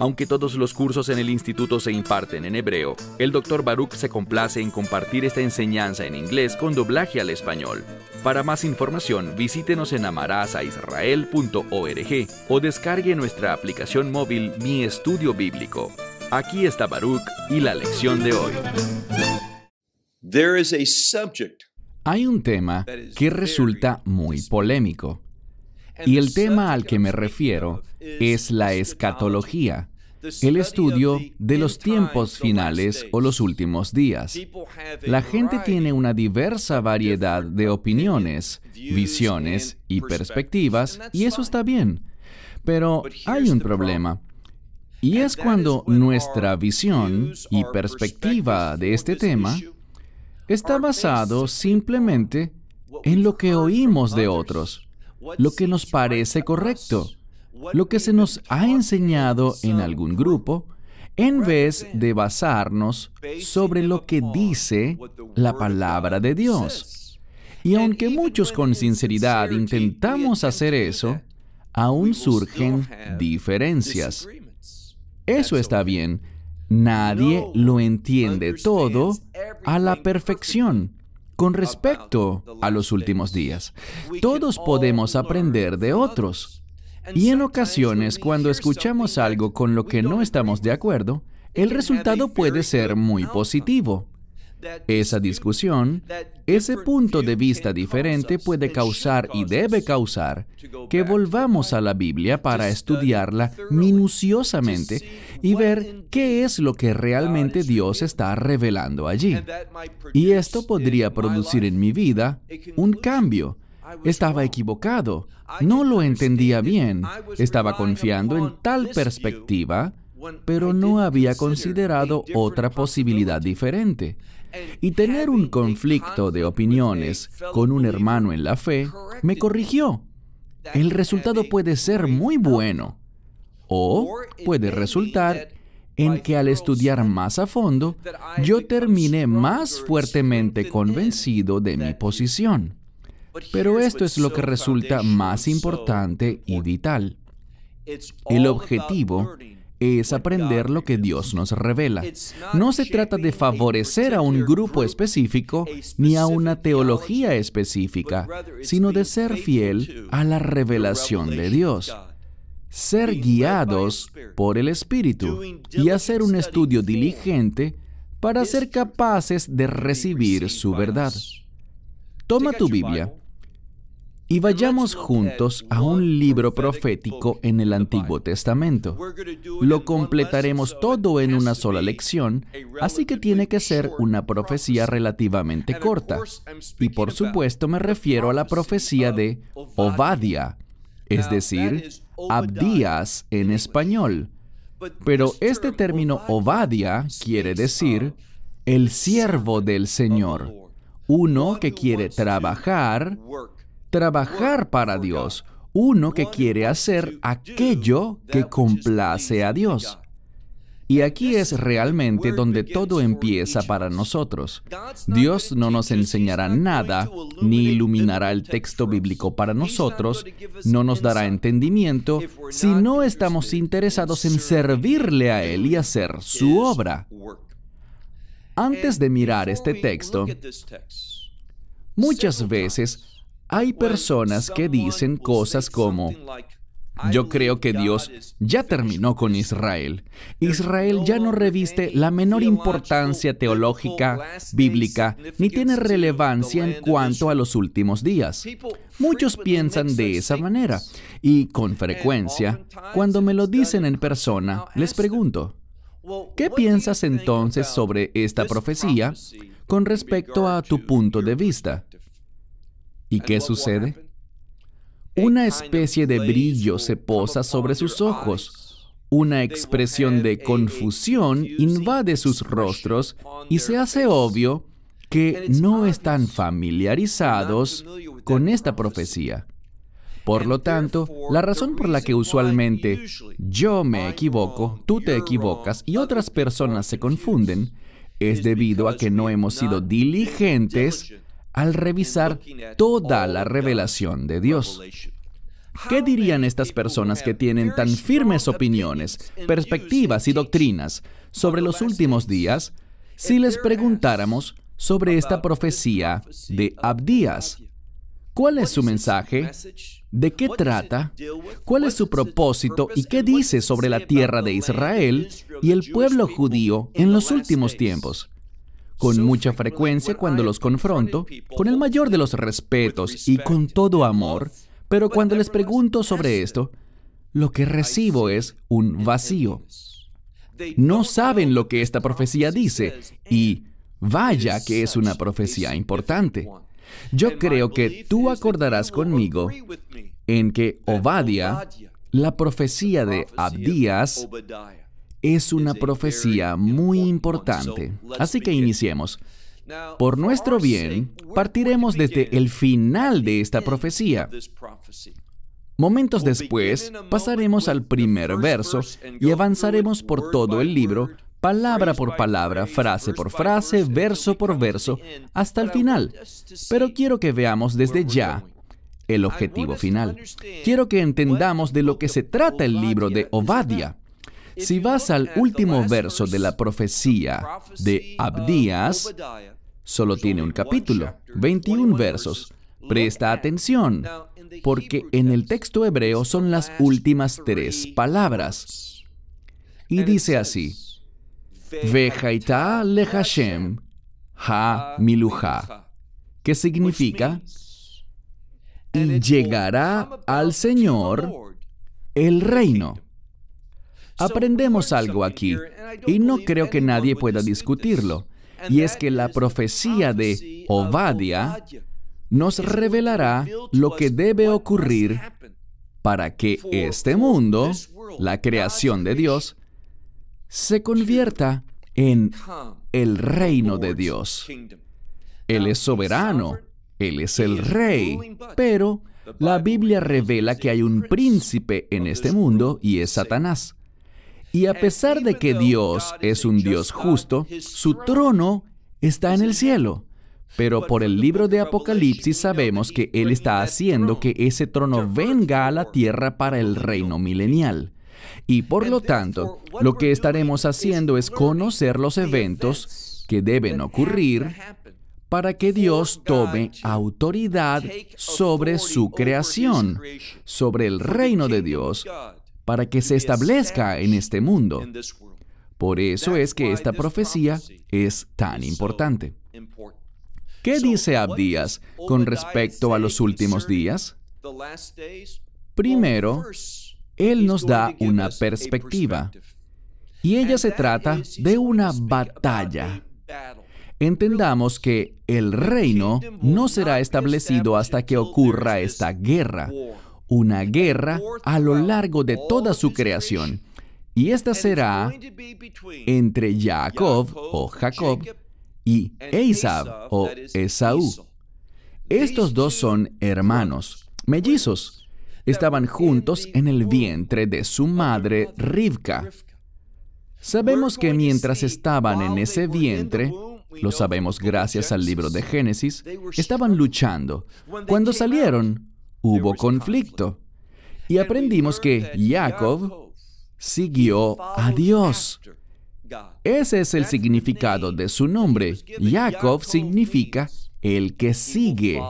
Aunque todos los cursos en el instituto se imparten en hebreo, el Dr. Baruch se complace en compartir esta enseñanza en inglés con doblaje al español. Para más información, visítenos en amarazaisrael.org o descargue nuestra aplicación móvil Mi Estudio Bíblico. Aquí está Baruch y la lección de hoy. hay un tema que resulta muy polémico. Y el tema al que me refiero es la escatología, el estudio de los tiempos finales o los últimos días. La gente tiene una diversa variedad de opiniones, visiones y perspectivas, y eso está bien. Pero hay un problema. Y es cuando nuestra visión y perspectiva de este tema está basado simplemente en lo que oímos de otros, lo que nos parece correcto, lo que se nos ha enseñado en algún grupo en vez de basarnos sobre lo que dice la palabra de Dios. Y aunque muchos con sinceridad intentamos hacer eso, aún surgen diferencias. Eso está bien. Nadie lo entiende todo a la perfección con respecto a los últimos días. Todos podemos aprender de otros. Y en ocasiones, cuando escuchamos algo con lo que no estamos de acuerdo, el resultado puede ser muy positivo. Esa discusión, ese punto de vista diferente puede causar y debe causar que volvamos a la Biblia para estudiarla minuciosamente y ver qué es lo que realmente Dios está revelando allí. Y esto podría producir en mi vida un cambio estaba equivocado, no lo entendía bien, estaba confiando en tal perspectiva, pero no había considerado otra posibilidad diferente. Y tener un conflicto de opiniones con un hermano en la fe me corrigió. El resultado puede ser muy bueno o puede resultar en que al estudiar más a fondo, yo terminé más fuertemente convencido de mi posición. Pero esto es lo que resulta más importante y vital. El objetivo es aprender lo que Dios nos revela. No se trata de favorecer a un grupo específico ni a una teología específica, sino de ser fiel a la revelación de Dios ser guiados por el Espíritu y hacer un estudio diligente para ser capaces de recibir su verdad. Toma tu Biblia y vayamos juntos a un libro profético en el Antiguo Testamento. Lo completaremos todo en una sola lección, así que tiene que ser una profecía relativamente corta. Y por supuesto me refiero a la profecía de Ovadia, es decir, Abdías en español. Pero este término Ovadia quiere decir el siervo del Señor, uno que quiere trabajar, trabajar para Dios, uno que quiere hacer aquello que complace a Dios. Y aquí es realmente donde todo empieza para nosotros. Dios no nos enseñará nada, ni iluminará el texto bíblico para nosotros, no nos dará entendimiento si no estamos interesados en servirle a Él y hacer su obra. Antes de mirar este texto, muchas veces hay personas que dicen cosas como, yo creo que Dios ya terminó con Israel. Israel ya no reviste la menor importancia teológica, bíblica, ni tiene relevancia en cuanto a los últimos días. Muchos piensan de esa manera y con frecuencia, cuando me lo dicen en persona, les pregunto, ¿qué piensas entonces sobre esta profecía con respecto a tu punto de vista? ¿Y qué sucede? Una especie de brillo se posa sobre sus ojos, una expresión de confusión invade sus rostros y se hace obvio que no están familiarizados con esta profecía. Por lo tanto, la razón por la que usualmente yo me equivoco, tú te equivocas y otras personas se confunden es debido a que no hemos sido diligentes al revisar toda la revelación de Dios. ¿Qué dirían estas personas que tienen tan firmes opiniones, perspectivas y doctrinas sobre los últimos días si les preguntáramos sobre esta profecía de Abdías? ¿Cuál es su mensaje? ¿De qué trata? ¿Cuál es su propósito y qué dice sobre la tierra de Israel y el pueblo judío en los últimos tiempos? Con mucha frecuencia cuando los confronto, con el mayor de los respetos y con todo amor, pero cuando les pregunto sobre esto, lo que recibo es un vacío. No saben lo que esta profecía dice y vaya que es una profecía importante. Yo creo que tú acordarás conmigo en que Obadia, la profecía de Abdías, es una profecía muy importante. Así que iniciemos. Por nuestro bien, partiremos desde el final de esta profecía. Momentos después, pasaremos al primer verso y avanzaremos por todo el libro, palabra por palabra, frase por frase, verso por verso, hasta el final. Pero quiero que veamos desde ya el objetivo final. Quiero que entendamos de lo que se trata el libro de Ovadia. Si vas al último verso de la profecía de Abdías, solo tiene un capítulo, 21 versos. Presta atención, porque en el texto hebreo son las últimas tres palabras. Y dice así, Vejaita le Hashem, ha miluja, que significa, y llegará al Señor el reino. Aprendemos algo aquí, y no creo que nadie pueda discutirlo, y es que la profecía de Ovadia nos revelará lo que debe ocurrir para que este mundo, la creación de Dios, se convierta en el reino de Dios. Él es soberano, Él es el rey, pero la Biblia revela que hay un príncipe en este mundo y es Satanás. Y a pesar de que Dios es un Dios justo, su trono está en el cielo. Pero por el libro de Apocalipsis sabemos que Él está haciendo que ese trono venga a la tierra para el reino milenial. Y por lo tanto, lo que estaremos haciendo es conocer los eventos que deben ocurrir para que Dios tome autoridad sobre su creación, sobre el reino de Dios, para que se establezca en este mundo. Por eso es que esta profecía es tan importante. ¿Qué dice Abdías con respecto a los últimos días? Primero, él nos da una perspectiva. Y ella se trata de una batalla. Entendamos que el reino no será establecido hasta que ocurra esta guerra una guerra a lo largo de toda su creación. Y esta será entre Jacob o Jacob y Esaú o Esaú. Estos dos son hermanos, mellizos. Estaban juntos en el vientre de su madre Rivka. Sabemos que mientras estaban en ese vientre, lo sabemos gracias al libro de Génesis, estaban luchando. Cuando salieron, hubo conflicto. Y aprendimos que Jacob siguió a Dios. Ese es el significado de su nombre. Jacob significa el que sigue.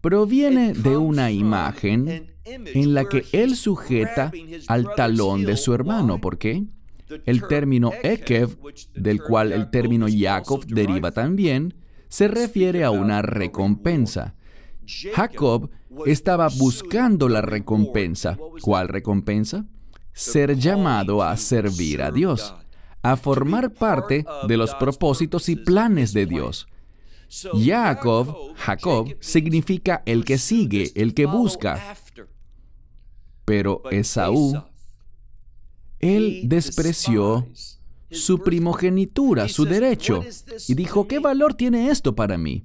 Proviene de una imagen en la que él sujeta al talón de su hermano. ¿Por qué? El término Ekev, del cual el término Jacob deriva también, se refiere a una recompensa. Jacob estaba buscando la recompensa. ¿Cuál recompensa? Ser llamado a servir a Dios, a formar parte de los propósitos y planes de Dios. Jacob, Jacob, significa el que sigue, el que busca. Pero Esaú, él despreció su primogenitura, su derecho, y dijo, ¿qué valor tiene esto para mí?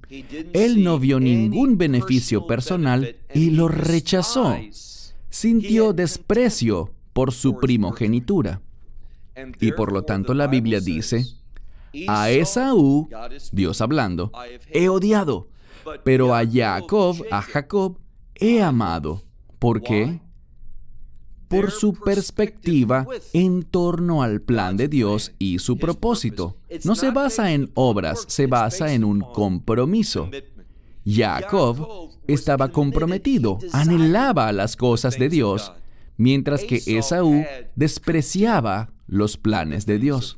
Él no vio ningún beneficio personal y lo rechazó. Sintió desprecio por su primogenitura. Y por lo tanto la Biblia dice, a Esaú, Dios hablando, he odiado, pero a Jacob, a Jacob, he amado. ¿Por qué? por su perspectiva en torno al plan de Dios y su propósito. No se basa en obras, se basa en un compromiso. Jacob estaba comprometido, anhelaba las cosas de Dios, mientras que Esaú despreciaba los planes de Dios.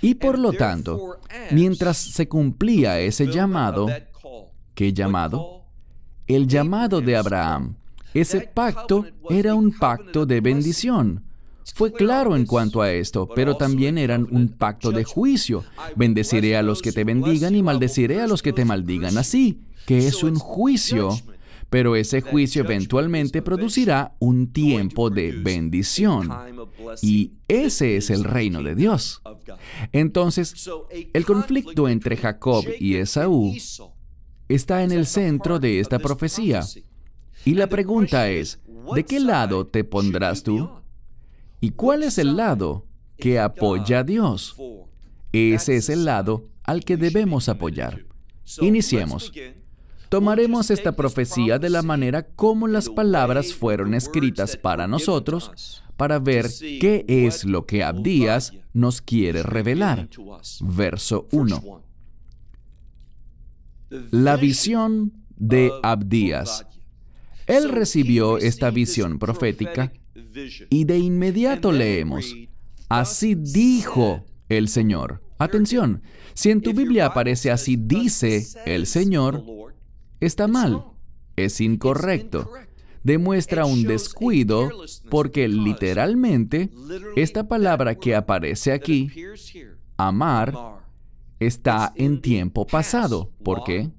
Y por lo tanto, mientras se cumplía ese llamado, ¿qué llamado? El llamado de Abraham ese pacto era un pacto de bendición. Fue claro en cuanto a esto, pero también eran un pacto de juicio. Bendeciré a los que te bendigan y maldeciré a los que te maldigan así, que es un juicio, pero ese juicio eventualmente producirá un tiempo de bendición. Y ese es el reino de Dios. Entonces, el conflicto entre Jacob y Esaú está en el centro de esta profecía. Y la pregunta es, ¿de qué lado te pondrás tú? ¿Y cuál es el lado que apoya a Dios? Ese es el lado al que debemos apoyar. Iniciemos. Tomaremos esta profecía de la manera como las palabras fueron escritas para nosotros para ver qué es lo que Abdías nos quiere revelar. Verso 1. La visión de Abdías. Él recibió esta visión profética y de inmediato leemos, así dijo el Señor. Atención, si en tu Biblia aparece así dice el Señor, está mal, es incorrecto demuestra un descuido porque literalmente esta palabra que aparece aquí, amar, está en tiempo pasado. ¿Por qué?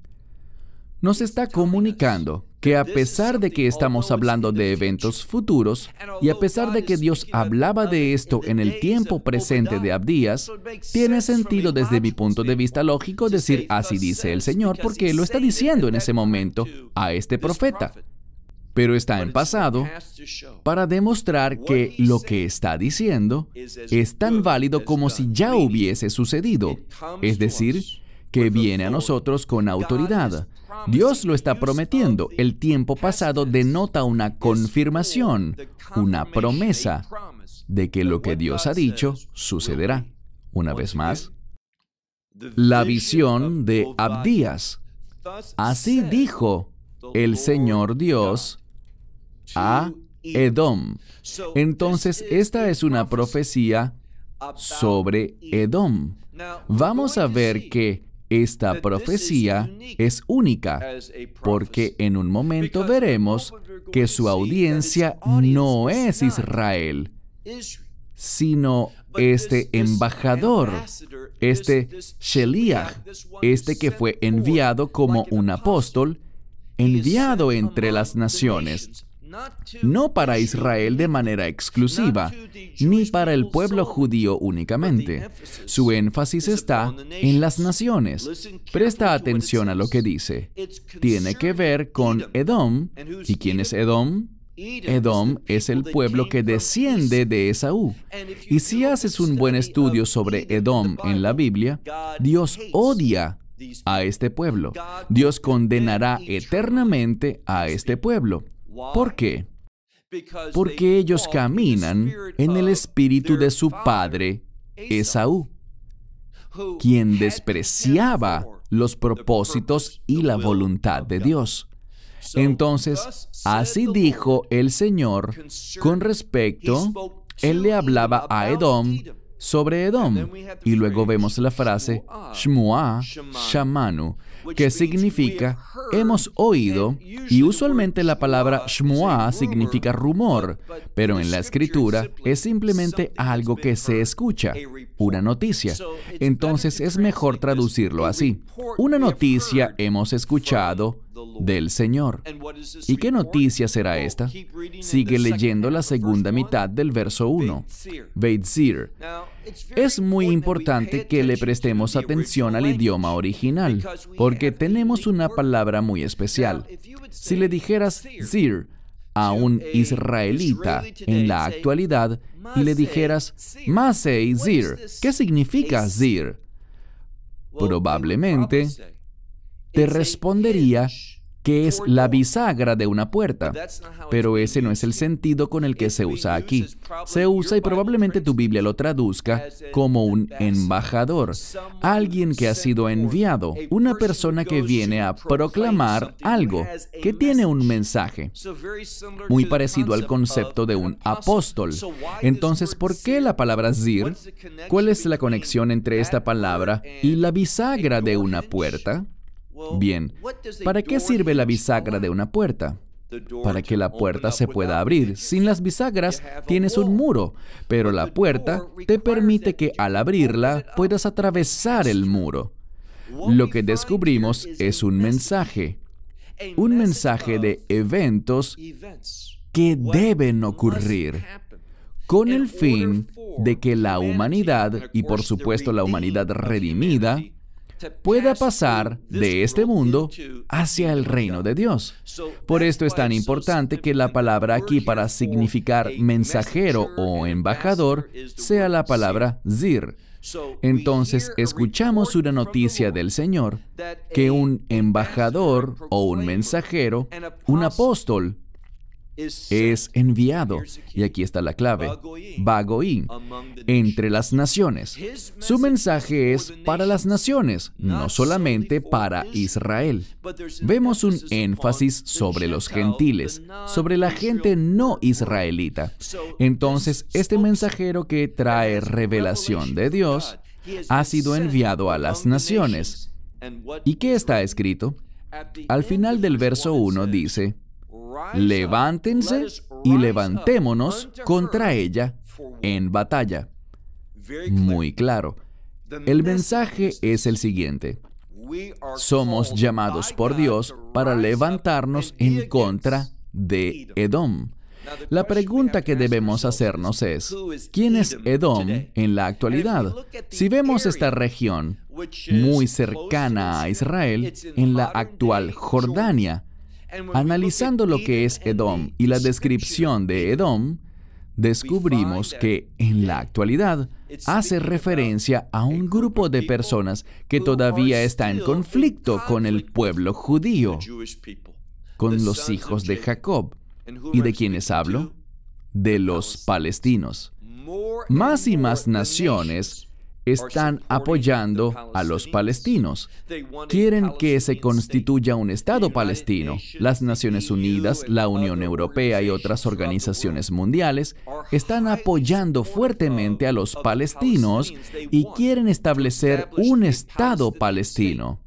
Nos está comunicando que a pesar de que estamos hablando de eventos futuros y a pesar de que Dios hablaba de esto en el tiempo presente de Abdías, tiene sentido desde mi punto de vista lógico decir así dice el Señor porque lo está diciendo en ese momento a este profeta. Pero está en pasado para demostrar que lo que está diciendo es tan válido como si ya hubiese sucedido. Es decir, que viene a nosotros con autoridad. Dios lo está prometiendo. El tiempo pasado denota una confirmación, una promesa de que lo que Dios ha dicho sucederá. Una vez más, la visión de Abdías. Así dijo el Señor Dios a Edom. Entonces, esta es una profecía sobre Edom. Vamos a ver que esta profecía es única porque en un momento veremos que su audiencia no es Israel, sino este embajador, este Sheliach, este que fue enviado como un apóstol, enviado entre las naciones no para Israel de manera exclusiva, ni para el pueblo judío únicamente. Su énfasis está en las naciones. Presta atención a lo que dice. Tiene que ver con Edom. ¿Y quién es Edom? Edom es el pueblo que desciende de Esaú. Y si haces un buen estudio sobre Edom en la Biblia, Dios odia a este pueblo. Dios condenará eternamente a este pueblo. ¿Por qué? Porque ellos caminan en el espíritu de su padre, Esaú, quien despreciaba los propósitos y la voluntad de Dios. Entonces, así dijo el Señor con respecto, Él le hablaba a Edom sobre Edom. Y luego vemos la frase Shmua Shamanu que significa hemos oído, y usualmente la palabra shmoa significa rumor, pero en la escritura es simplemente algo que se escucha, una noticia. Entonces es mejor traducirlo así. Una noticia hemos escuchado del Señor. ¿Y qué noticia será oh, esta? Sigue leyendo la segunda mitad del verso 1. Beitzir. Es muy importante que le prestemos atención al idioma original, porque tenemos una palabra muy especial. Si le dijeras zir a un israelita en la actualidad y le dijeras Masei Zir, ¿qué significa Zir? Probablemente te respondería que es la bisagra de una puerta. Pero ese no es el sentido con el que se usa aquí. Se usa y probablemente tu Biblia lo traduzca como un embajador, alguien que ha sido enviado, una persona que viene a proclamar algo, que tiene un mensaje, muy parecido al concepto de un apóstol. Entonces, ¿por qué la palabra zir? ¿Cuál es la conexión entre esta palabra y la bisagra de una puerta? Bien, ¿para qué sirve la bisagra de una puerta? Para que la puerta se pueda abrir. Sin las bisagras tienes un muro, pero la puerta te permite que al abrirla puedas atravesar el muro. Lo que descubrimos es un mensaje, un mensaje de eventos que deben ocurrir con el fin de que la humanidad, y por supuesto la humanidad redimida, pueda pasar de este mundo hacia el reino de Dios. Por esto es tan importante que la palabra aquí para significar mensajero o embajador sea la palabra zir. Entonces escuchamos una noticia del Señor que un embajador o un mensajero, un apóstol, es enviado, y aquí está la clave, Bagoín. entre las naciones. Su mensaje es para las naciones, no solamente para Israel. Vemos un énfasis sobre los gentiles, sobre la gente no israelita. Entonces, este mensajero que trae revelación de Dios ha sido enviado a las naciones. ¿Y qué está escrito? Al final del verso 1 dice, levántense y levantémonos contra ella en batalla. Muy claro. El mensaje es el siguiente. Somos llamados por Dios para levantarnos en contra de Edom. La pregunta que debemos hacernos es, ¿quién es Edom en la actualidad? Si vemos esta región muy cercana a Israel, en la actual Jordania, Analizando lo que es Edom y la descripción de Edom, descubrimos que en la actualidad hace referencia a un grupo de personas que todavía está en conflicto con el pueblo judío, con los hijos de Jacob. ¿Y de quiénes hablo? De los palestinos. Más y más naciones están apoyando a los palestinos. Quieren que se constituya un Estado palestino. Las Naciones Unidas, la Unión Europea y otras organizaciones mundiales están apoyando fuertemente a los palestinos y quieren establecer un Estado palestino.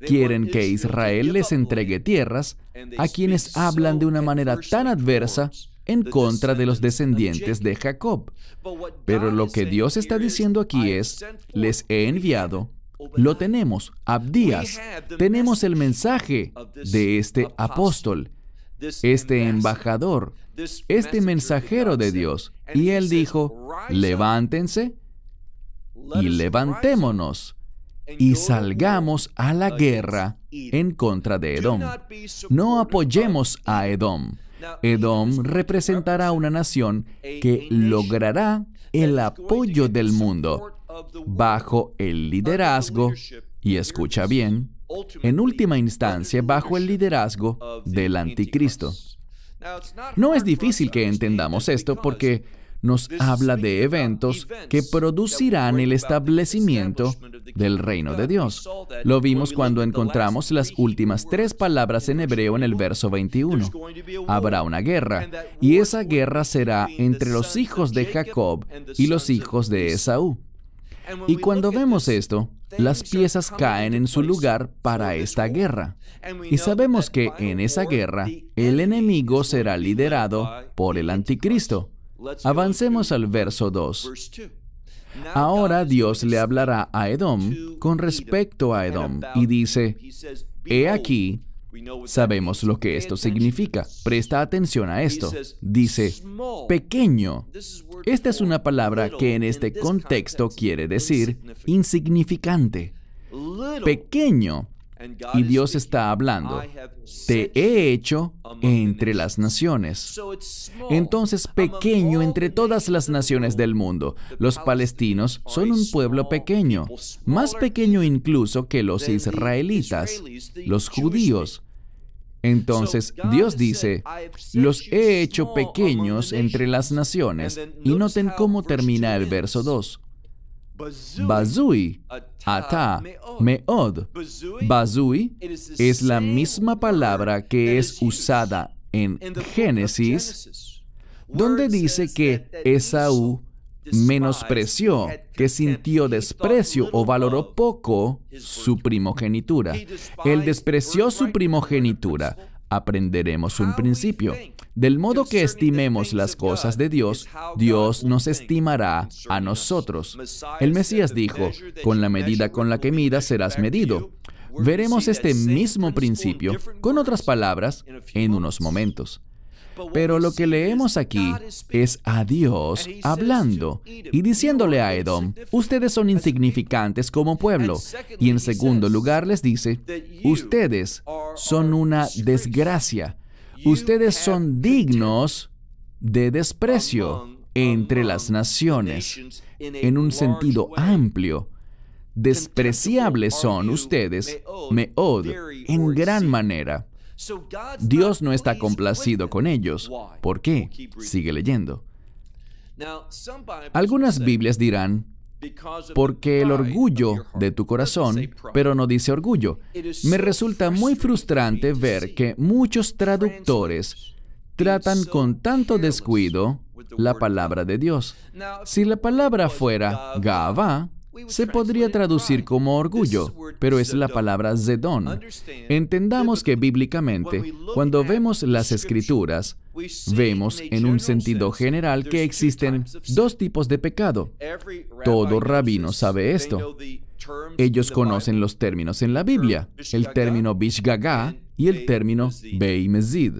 Quieren que Israel les entregue tierras a quienes hablan de una manera tan adversa en contra de los descendientes de Jacob. Pero lo que Dios está diciendo aquí es, les he enviado, lo tenemos, Abdías, tenemos el mensaje de este apóstol, este embajador, este mensajero de Dios. Y él dijo, levántense y levantémonos y salgamos a la guerra en contra de Edom. No apoyemos a Edom. Edom representará una nación que logrará el apoyo del mundo bajo el liderazgo, y escucha bien, en última instancia bajo el liderazgo del anticristo. No es difícil que entendamos esto porque nos habla de eventos que producirán el establecimiento del reino de Dios. Lo vimos cuando encontramos las últimas tres palabras en hebreo en el verso 21. Habrá una guerra, y esa guerra será entre los hijos de Jacob y los hijos de Esaú. Y cuando vemos esto, las piezas caen en su lugar para esta guerra. Y sabemos que en esa guerra el enemigo será liderado por el anticristo. Avancemos al verso 2. Ahora Dios le hablará a Edom con respecto a Edom y dice, He aquí, sabemos lo que esto significa, presta atención a esto. Dice, pequeño. Esta es una palabra que en este contexto quiere decir insignificante. Pequeño y Dios está hablando, te he hecho entre las naciones. Entonces, pequeño entre todas las naciones del mundo, los palestinos son un pueblo pequeño, más pequeño incluso que los israelitas, los judíos. Entonces Dios dice, los he hecho pequeños entre las naciones. Y noten cómo termina el verso 2. Bazui, ata, meod. Bazui es la misma palabra que es usada en Génesis, donde dice que Esaú menospreció, que sintió desprecio o valoró poco su primogenitura. Él despreció su primogenitura. Aprenderemos un principio. Del modo que estimemos las cosas de Dios, Dios nos estimará a nosotros. El Mesías dijo, con la medida con la que midas serás medido. Veremos este mismo principio, con otras palabras, en unos momentos. Pero lo que leemos aquí es a Dios hablando y diciéndole a Edom, ustedes son insignificantes como pueblo. Y en segundo lugar les dice, ustedes son una desgracia ustedes son dignos de desprecio entre las naciones, en un sentido amplio. Despreciables son ustedes, me odio, en gran manera. Dios no está complacido con ellos. ¿Por qué? Sigue leyendo. Algunas Biblias dirán, porque el orgullo de tu corazón, pero no dice orgullo. Me resulta muy frustrante ver que muchos traductores tratan con tanto descuido la palabra de Dios. Si la palabra fuera Gavá, se podría traducir como orgullo, pero es la palabra Zedón. Entendamos que bíblicamente, cuando vemos las escrituras, vemos en un sentido general que existen dos tipos de pecado. Todo rabino sabe esto. Ellos conocen los términos en la Biblia, el término Bishgaga y el término Beimezid.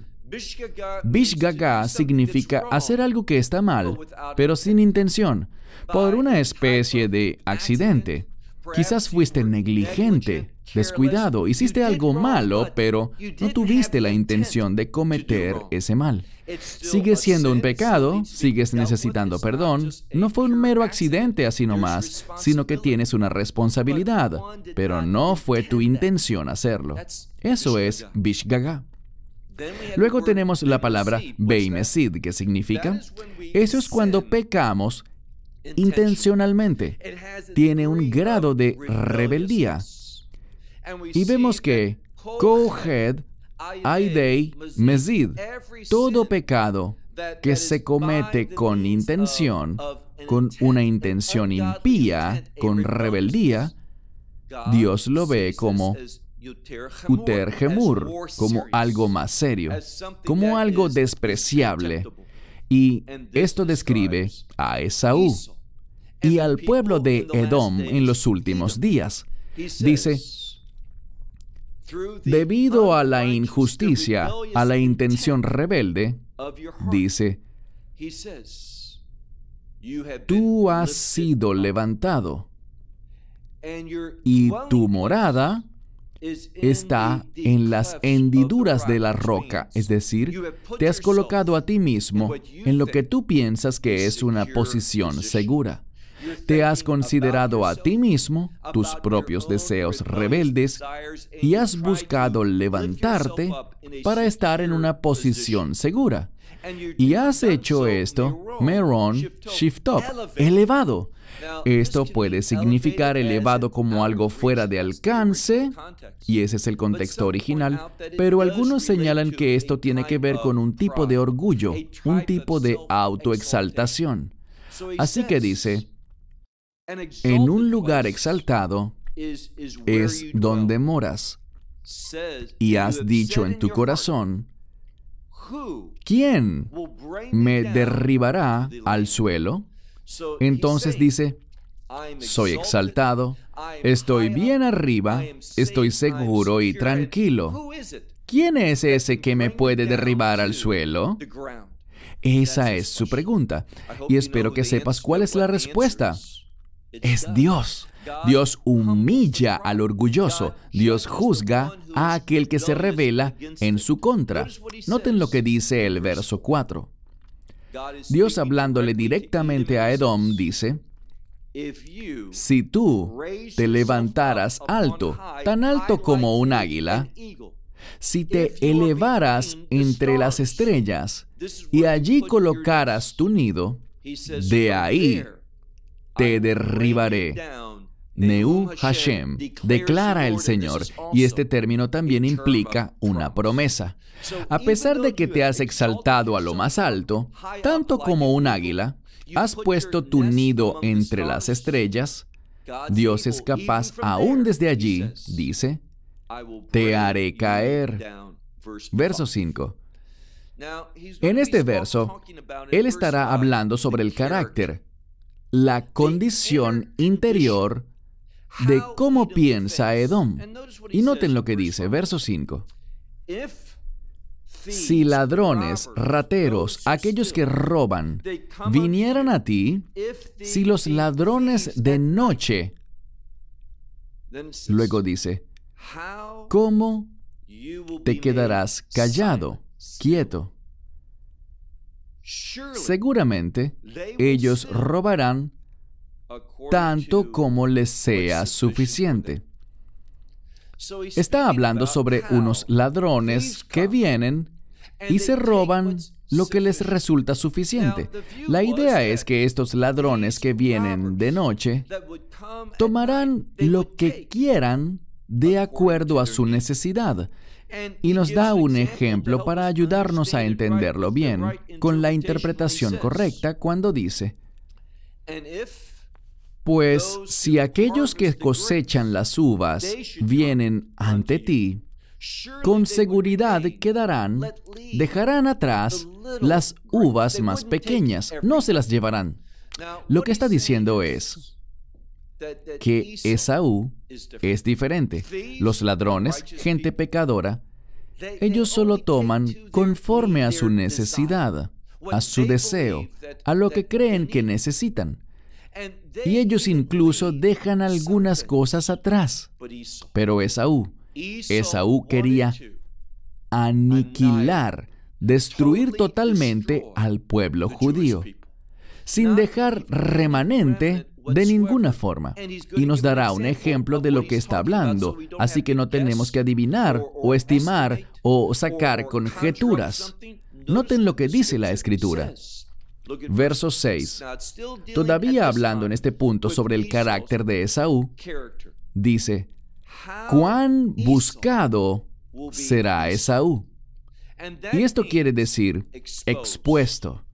Bishgaga significa hacer algo que está mal, pero sin intención, por una especie de accidente. Quizás fuiste negligente, descuidado, hiciste algo malo, pero no tuviste la intención de cometer ese mal. Sigue siendo un pecado, sigues necesitando perdón. No fue un mero accidente así nomás, sino que tienes una responsabilidad, pero no fue tu intención hacerlo. Eso es Vishgaga. Luego tenemos la palabra Beimesid, que significa, eso es cuando pecamos intencionalmente. Tiene un grado de rebeldía. Y vemos que Kohed, todo pecado que se comete con intención, con una intención impía, con rebeldía, Dios lo ve como Uter Gemur, como algo más serio, como algo despreciable. Y esto describe a Esaú, y al pueblo de Edom en los últimos días. Dice, debido a la injusticia, a la intención rebelde, dice, tú has sido levantado y tu morada está en las hendiduras de la roca, es decir, te has colocado a ti mismo en lo que tú piensas que es una posición segura. Te has considerado a ti mismo, tus propios deseos rebeldes, y has buscado levantarte para estar en una posición segura. Y has hecho esto, Meron, shift up, elevado. Esto puede significar elevado como algo fuera de alcance, y ese es el contexto original, pero algunos señalan que esto tiene que ver con un tipo de orgullo, un tipo de autoexaltación. Así que dice, en un lugar exaltado es donde moras. Y has dicho en tu corazón, ¿quién me derribará al suelo? Entonces dice, soy exaltado, estoy bien arriba, estoy seguro y tranquilo. ¿Quién es ese que me puede derribar al suelo? Esa es su pregunta. Y espero que sepas cuál es la respuesta es Dios. Dios humilla al orgulloso, Dios juzga a aquel que se revela en su contra. Noten lo que dice el verso 4. Dios hablándole directamente a Edom dice, si tú te levantaras alto, tan alto como un águila, si te elevaras entre las estrellas y allí colocaras tu nido, de ahí te derribaré. Neu Hashem, declara el Señor, y este término también implica una promesa. A pesar de que te has exaltado a lo más alto, tanto como un águila, has puesto tu nido entre las estrellas, Dios es capaz aún desde allí, dice, te haré caer. Verso 5. En este verso, él estará hablando sobre el carácter, la condición interior de cómo piensa Edom. Y noten lo que dice, verso 5. Si ladrones, rateros, aquellos que roban, vinieran a ti, si los ladrones de noche, luego dice, ¿cómo te quedarás callado, quieto? seguramente ellos robarán tanto como les sea suficiente. Está hablando sobre unos ladrones que vienen y se roban lo que les resulta suficiente. La idea es que estos ladrones que vienen de noche tomarán lo que quieran de acuerdo a su necesidad y nos da un ejemplo para ayudarnos a entenderlo bien con la interpretación correcta cuando dice, pues si aquellos que cosechan las uvas vienen ante ti, con seguridad quedarán, dejarán atrás las uvas más pequeñas, no se las llevarán. Lo que está diciendo es, que Esaú es diferente. Los ladrones, gente pecadora, ellos solo toman conforme a su necesidad, a su deseo, a lo que creen que necesitan. Y ellos incluso dejan algunas cosas atrás. Pero Esaú, Esaú quería aniquilar, destruir totalmente al pueblo judío, sin dejar remanente de ninguna forma. Y nos dará un ejemplo de lo que está hablando, así que no tenemos que adivinar o estimar o sacar conjeturas. Noten lo que dice la escritura. Verso 6. Todavía hablando en este punto sobre el carácter de Esaú, dice, cuán buscado será Esaú. Y esto quiere decir expuesto.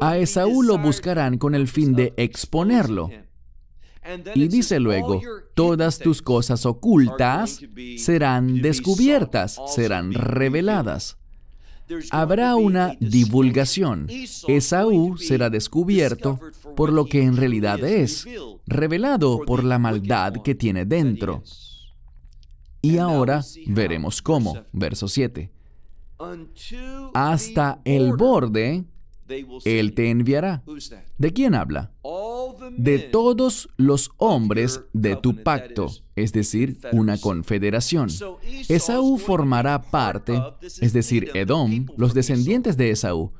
A Esaú lo buscarán con el fin de exponerlo. Y dice luego, todas tus cosas ocultas serán descubiertas, serán reveladas. Habrá una divulgación. Esaú será descubierto por lo que en realidad es, revelado por la maldad que tiene dentro. Y ahora veremos cómo. Verso 7. Hasta el borde él te enviará. ¿De quién habla? De todos los hombres de tu pacto, es decir, una confederación. Esaú formará parte, es decir, Edom, los descendientes de Esaú,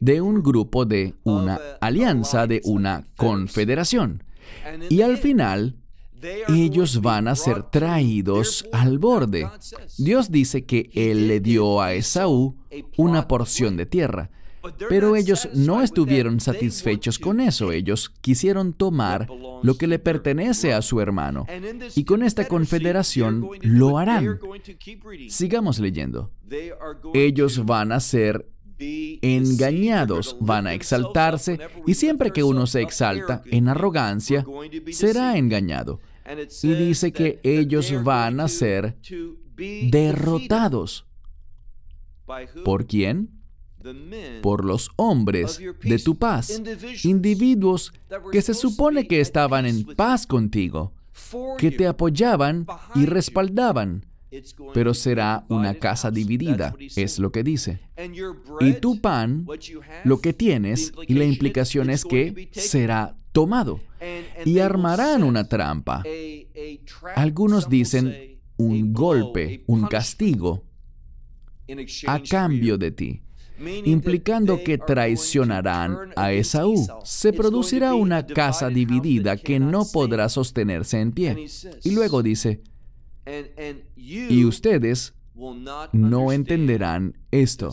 de un grupo de una alianza, de una confederación. Y al final, ellos van a ser traídos al borde. Dios dice que Él le dio a Esaú una porción de tierra. Pero ellos no estuvieron satisfechos con eso, ellos quisieron tomar lo que le pertenece a su hermano. Y con esta confederación lo harán. Sigamos leyendo. Ellos van a ser engañados, van a exaltarse y siempre que uno se exalta en arrogancia, será engañado. Y dice que ellos van a ser derrotados. ¿Por quién? por los hombres de tu paz, individuos que se supone que estaban en paz contigo, que te apoyaban y respaldaban, pero será una casa dividida, es lo que dice. Y tu pan, lo que tienes, y la implicación es que será tomado. Y armarán una trampa. Algunos dicen un golpe, un castigo, a cambio de ti implicando que traicionarán a Esaú. Se producirá una casa dividida que no podrá sostenerse en pie. Y luego dice, y ustedes no entenderán esto,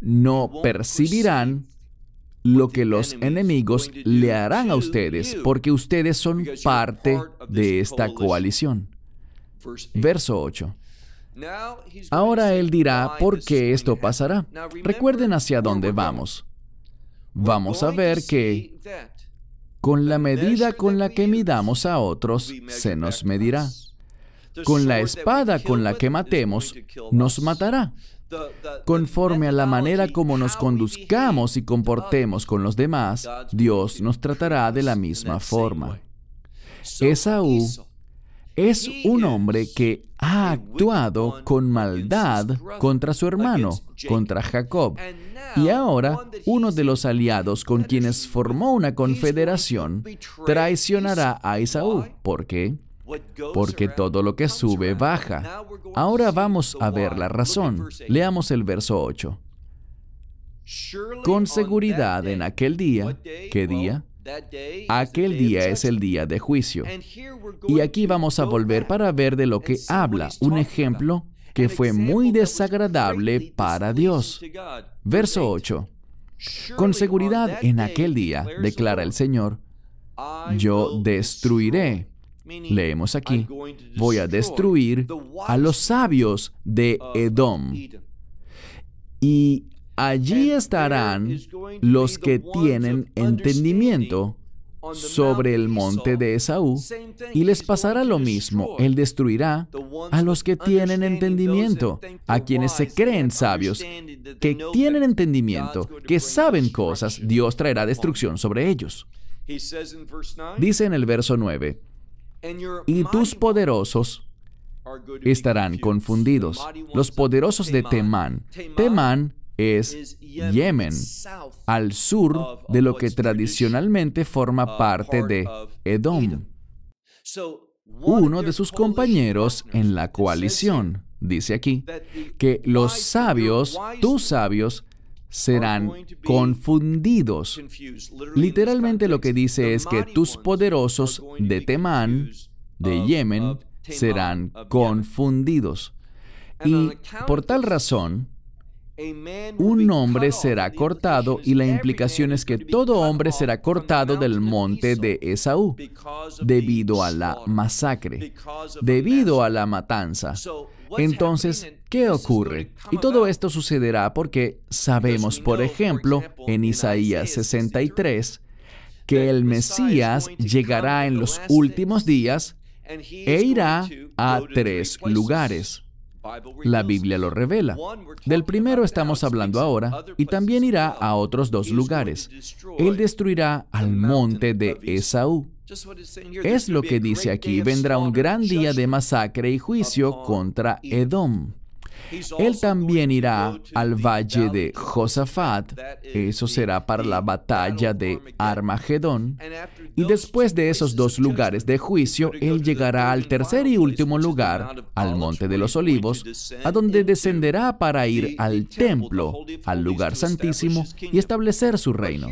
no percibirán lo que los enemigos le harán a ustedes, porque ustedes son parte de esta coalición. Verso 8. Ahora Él dirá por qué esto pasará. Recuerden hacia dónde vamos. Vamos a ver que con la medida con la que midamos a otros, se nos medirá. Con la espada con la que matemos, nos matará. Conforme a la manera como nos conduzcamos y comportemos con los demás, Dios nos tratará de la misma forma. Esaú es un hombre que ha actuado con maldad contra su hermano, contra Jacob. Y ahora uno de los aliados con quienes formó una confederación traicionará a Esaú. ¿Por qué? Porque todo lo que sube baja. Ahora vamos a ver la razón. Leamos el verso 8. Con seguridad en aquel día, ¿qué día? Aquel día es el día de juicio. Y aquí vamos a volver para ver de lo que habla un ejemplo que fue muy desagradable para Dios. Verso 8. Con seguridad en aquel día, declara el Señor, yo destruiré. Leemos aquí, voy a destruir a los sabios de Edom. Y Allí estarán los que tienen entendimiento sobre el monte de Esaú y les pasará lo mismo. Él destruirá a los que tienen entendimiento, a quienes se creen sabios, que tienen entendimiento, que saben cosas, Dios traerá destrucción sobre ellos. Dice en el verso 9, y tus poderosos estarán confundidos, los poderosos de Temán. Temán es Yemen, al sur de lo que tradicionalmente forma parte de Edom, uno de sus compañeros en la coalición. Dice aquí que los sabios, tus sabios, serán confundidos. Literalmente lo que dice es que tus poderosos de Temán, de Yemen, serán confundidos. Y por tal razón, un hombre será cortado y la implicación es que todo hombre será cortado del monte de Esaú debido a la masacre, debido a la matanza. Entonces, ¿qué ocurre? Y todo esto sucederá porque sabemos, por ejemplo, en Isaías 63, que el Mesías llegará en los últimos días e irá a tres lugares. La Biblia lo revela. Del primero estamos hablando ahora y también irá a otros dos lugares. Él destruirá al monte de Esaú. Es lo que dice aquí, vendrá un gran día de masacre y juicio contra Edom. Él también irá al valle de Josafat, eso será para la batalla de Armagedón, y después de esos dos lugares de juicio, Él llegará al tercer y último lugar, al Monte de los Olivos, a donde descenderá para ir al templo, al lugar santísimo, y establecer su reino.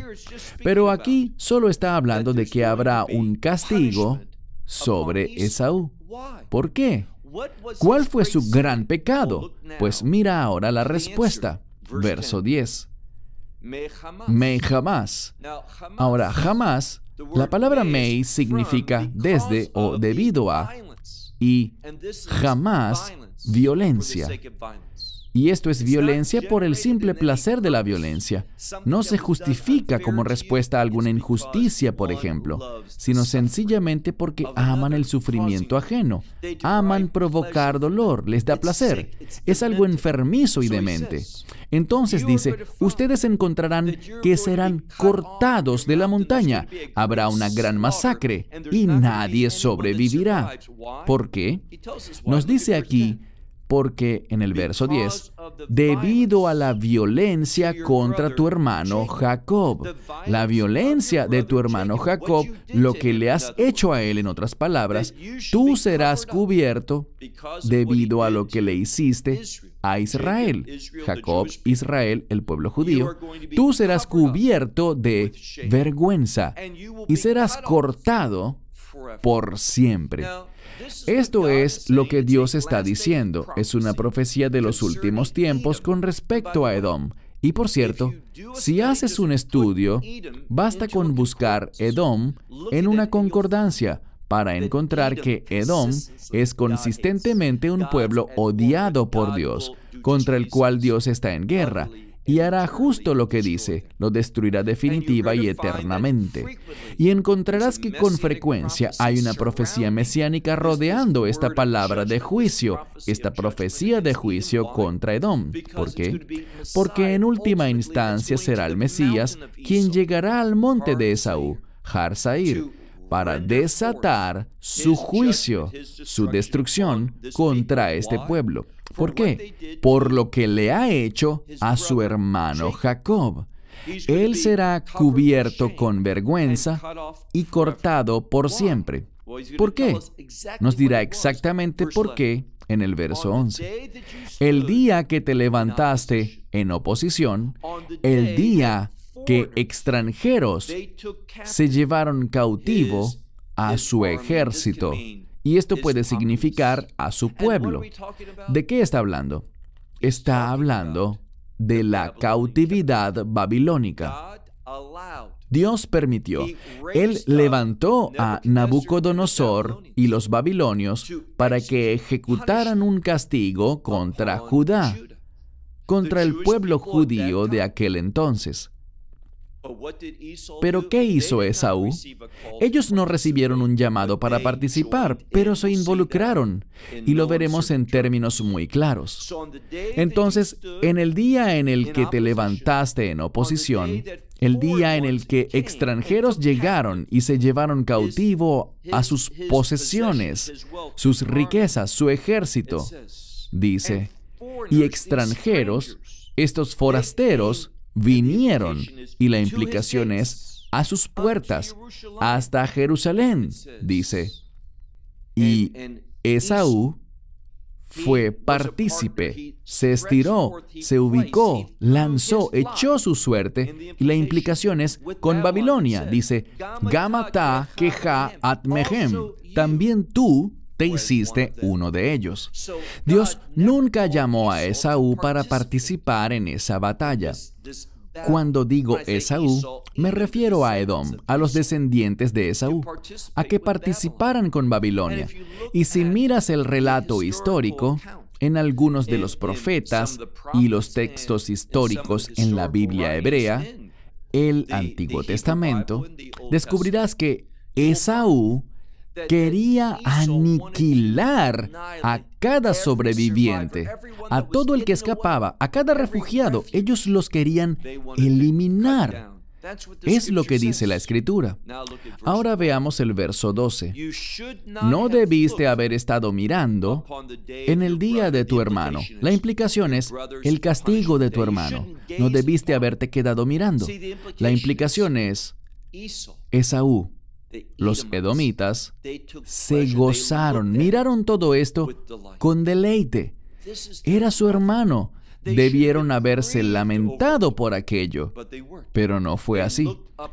Pero aquí solo está hablando de que habrá un castigo sobre Esaú. ¿Por qué? ¿Cuál fue su gran oh, pecado? Pues mira ahora la respuesta. Verso 10. Me jamás. Ahora, jamás, la palabra mei significa desde o debido a y jamás violencia. Y esto es violencia por el simple placer de la violencia. No se justifica como respuesta a alguna injusticia, por ejemplo, sino sencillamente porque aman el sufrimiento ajeno, aman provocar dolor, les da placer. Es algo enfermizo y demente. Entonces dice, ustedes encontrarán que serán cortados de la montaña, habrá una gran masacre y nadie sobrevivirá. ¿Por qué? Nos dice aquí porque en el verso 10, debido a la violencia contra tu hermano Jacob, la violencia de tu hermano Jacob, lo que le has hecho a él, en otras palabras, tú serás cubierto debido a lo que le hiciste a Israel, Jacob, Israel, el pueblo judío, tú serás cubierto de vergüenza y serás cortado por siempre. Esto es lo que Dios está diciendo. Es una profecía de los últimos tiempos con respecto a Edom. Y por cierto, si haces un estudio, basta con buscar Edom en una concordancia para encontrar que Edom es consistentemente un pueblo odiado por Dios, contra el cual Dios está en guerra, y hará justo lo que dice, lo destruirá definitiva y eternamente. Y encontrarás que con frecuencia hay una profecía mesiánica rodeando esta palabra de juicio, esta profecía de juicio contra Edom. ¿Por qué? Porque en última instancia será el Mesías quien llegará al monte de Esaú, Harzair para desatar su juicio, su destrucción contra este pueblo. ¿Por qué? Por lo que le ha hecho a su hermano Jacob. Él será cubierto con vergüenza y cortado por siempre. ¿Por qué? Nos dirá exactamente por qué en el verso 11. El día que te levantaste en oposición, el día que extranjeros se llevaron cautivo a su ejército. Y esto puede significar a su pueblo. ¿De qué está hablando? Está hablando de la cautividad babilónica. Dios permitió. Él levantó a Nabucodonosor y los babilonios para que ejecutaran un castigo contra Judá, contra el pueblo judío de aquel entonces. Pero ¿qué hizo Esaú? Ellos no recibieron un llamado para participar, pero se involucraron, y lo veremos en términos muy claros. Entonces, en el día en el que te levantaste en oposición, el día en el que extranjeros llegaron y se llevaron cautivo a sus posesiones, sus riquezas, su ejército, dice, y extranjeros, estos forasteros, vinieron y la implicación es a sus puertas, hasta Jerusalén, dice. Y Esaú fue partícipe, se estiró, se ubicó, lanzó, echó su suerte, y la implicación es con Babilonia, dice, Gamata queja atmehem, también tú hiciste uno de ellos. Dios nunca llamó a Esaú para participar en esa batalla. Cuando digo Esaú, me refiero a Edom, a los descendientes de Esaú, a que participaran con Babilonia. Y si miras el relato histórico, en algunos de los profetas y los textos históricos en la Biblia hebrea, el Antiguo Testamento, descubrirás que Esaú quería aniquilar a cada sobreviviente, a todo el que escapaba, a cada refugiado. Ellos los querían eliminar. Es lo que dice la escritura. Ahora veamos el verso 12. No debiste haber estado mirando en el día de tu hermano. La implicación es el castigo de tu hermano. No debiste haberte quedado mirando. La implicación es Esaú los edomitas se gozaron, miraron todo esto con deleite. Era su hermano. Debieron haberse lamentado por aquello, pero no fue así.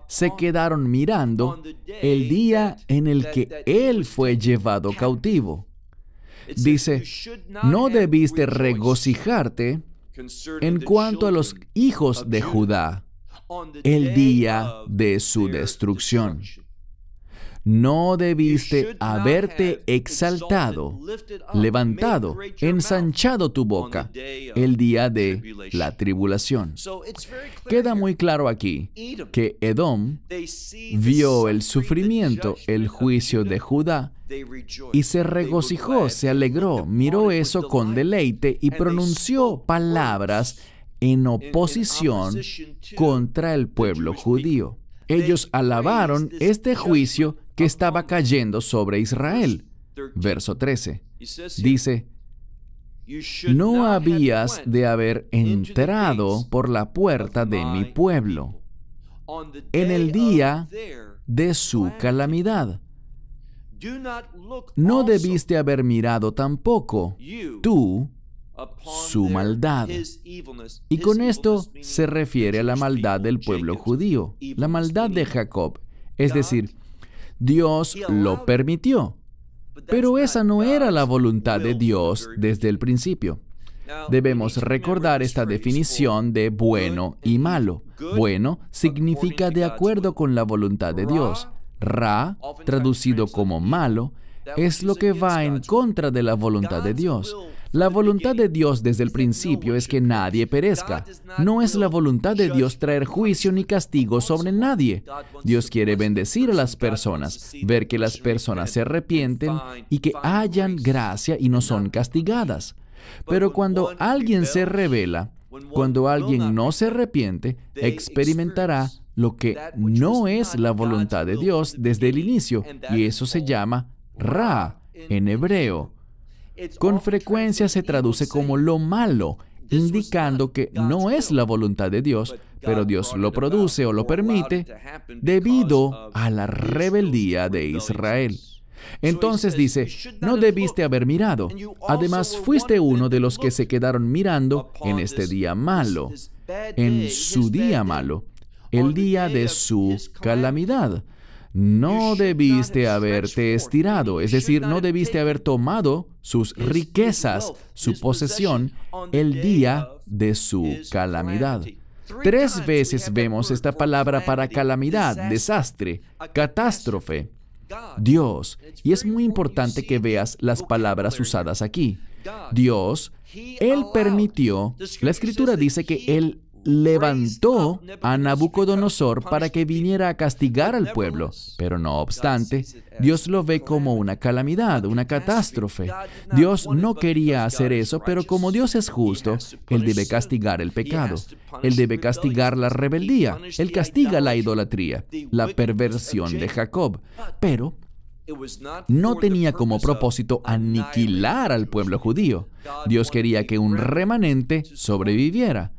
Se quedaron mirando el día en el que él fue llevado cautivo. Dice, no debiste regocijarte en cuanto a los hijos de Judá el día de su destrucción no debiste haberte exaltado, levantado, ensanchado tu boca el día de la tribulación. Queda muy claro aquí que Edom vio el sufrimiento, el juicio de Judá y se regocijó, se alegró, miró eso con deleite y pronunció palabras en oposición contra el pueblo judío ellos alabaron este juicio que estaba cayendo sobre Israel. Verso 13. Dice, no habías de haber entrado por la puerta de mi pueblo en el día de su calamidad. No debiste haber mirado tampoco, tú, su maldad. Y con esto se refiere a la maldad del pueblo judío, la maldad de Jacob. Es decir, Dios lo permitió, pero esa no era la voluntad de Dios desde el principio. Debemos recordar esta definición de bueno y malo. Bueno significa de acuerdo con la voluntad de Dios. Ra, traducido como malo, es lo que va en contra de la voluntad de Dios. La voluntad de Dios desde el principio es que nadie perezca. No es la voluntad de Dios traer juicio ni castigo sobre nadie. Dios quiere bendecir a las personas, ver que las personas se arrepienten y que hayan gracia y no son castigadas. Pero cuando alguien se revela, cuando alguien no se arrepiente, experimentará lo que no es la voluntad de Dios desde el inicio, y eso se llama Ra en hebreo con frecuencia se traduce como lo malo, indicando que no es la voluntad de Dios, pero Dios lo produce o lo permite debido a la rebeldía de Israel. Entonces dice, no debiste haber mirado. Además, fuiste uno de los que se quedaron mirando en este día malo, en su día malo, el día de su calamidad no debiste haberte estirado, es decir, no debiste haber tomado sus riquezas, su posesión, el día de su calamidad. Tres veces vemos esta palabra para calamidad, desastre, catástrofe, Dios. Y es muy importante que veas las palabras usadas aquí. Dios, Él permitió, la escritura dice que Él levantó a Nabucodonosor para que viniera a castigar al pueblo. Pero no obstante, Dios lo ve como una calamidad, una catástrofe. Dios no quería hacer eso, pero como Dios es justo, Él debe castigar el pecado. Él debe castigar la rebeldía. Él castiga la idolatría, la perversión de Jacob. Pero no tenía como propósito aniquilar al pueblo judío. Dios quería que un remanente sobreviviera.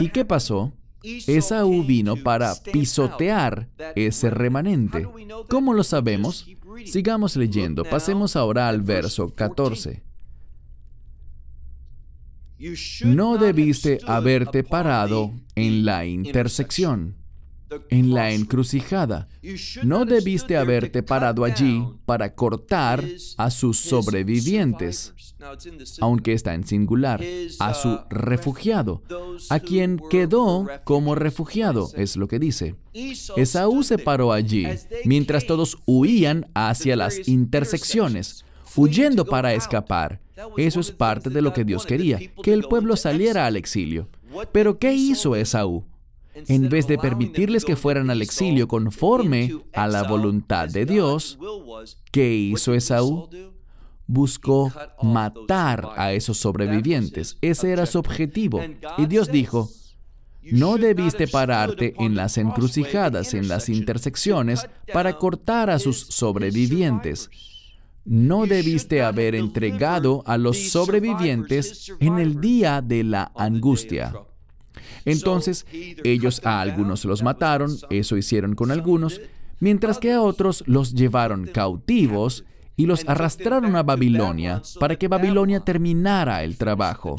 ¿Y qué pasó? Esaú vino para pisotear ese remanente. ¿Cómo lo sabemos? Sigamos leyendo. Pasemos ahora al verso 14. No debiste haberte parado en la intersección en la encrucijada. No debiste haberte parado allí para cortar a sus sobrevivientes, aunque está en singular, a su refugiado, a quien quedó como refugiado, es lo que dice. Esaú se paró allí, mientras todos huían hacia las intersecciones, huyendo para escapar. Eso es parte de lo que Dios quería, que el pueblo saliera al exilio. Pero ¿qué hizo Esaú? en vez de permitirles que fueran al exilio conforme a la voluntad de Dios, ¿qué hizo Esaú? Buscó matar a esos sobrevivientes. Ese era su objetivo. Y Dios dijo, no debiste pararte en las encrucijadas, en las intersecciones, para cortar a sus sobrevivientes. No debiste haber entregado a los sobrevivientes en el día de la angustia. Entonces ellos a algunos los mataron, eso hicieron con algunos, mientras que a otros los llevaron cautivos y los arrastraron a Babilonia para que Babilonia terminara el trabajo.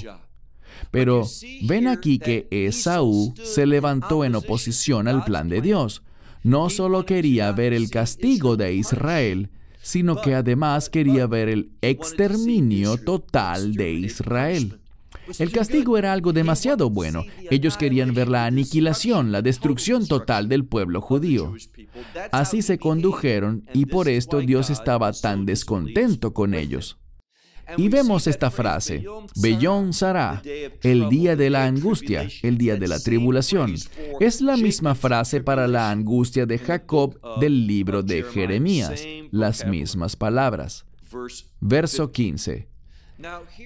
Pero ven aquí que Esaú se levantó en oposición al plan de Dios. No solo quería ver el castigo de Israel, sino que además quería ver el exterminio total de Israel. Pues el castigo era algo demasiado bueno. Ellos querían ver la aniquilación, la destrucción total del pueblo judío. Así se condujeron y por esto Dios estaba tan descontento con ellos. Y vemos esta frase, Bellón Sará, el día de la angustia, el día de la tribulación. Es la misma frase para la angustia de Jacob del libro de Jeremías, las mismas palabras. Verso 15.